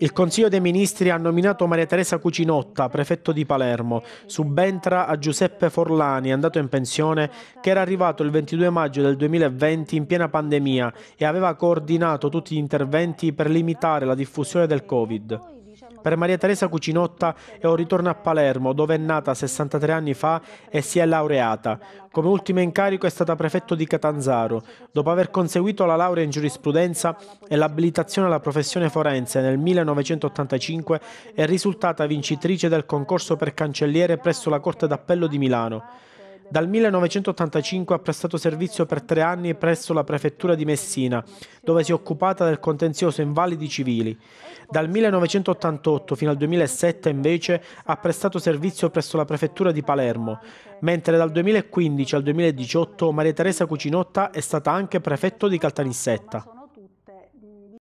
Il Consiglio dei Ministri ha nominato Maria Teresa Cucinotta, prefetto di Palermo, subentra a Giuseppe Forlani, andato in pensione, che era arrivato il 22 maggio del 2020 in piena pandemia e aveva coordinato tutti gli interventi per limitare la diffusione del Covid. Per Maria Teresa Cucinotta è un ritorno a Palermo, dove è nata 63 anni fa e si è laureata. Come ultimo incarico è stata prefetto di Catanzaro. Dopo aver conseguito la laurea in giurisprudenza e l'abilitazione alla professione forense nel 1985, è risultata vincitrice del concorso per cancelliere presso la Corte d'Appello di Milano. Dal 1985 ha prestato servizio per tre anni presso la prefettura di Messina, dove si è occupata del contenzioso invalidi civili. Dal 1988 fino al 2007 invece ha prestato servizio presso la prefettura di Palermo, mentre dal 2015 al 2018 Maria Teresa Cucinotta è stata anche prefetto di Caltanissetta.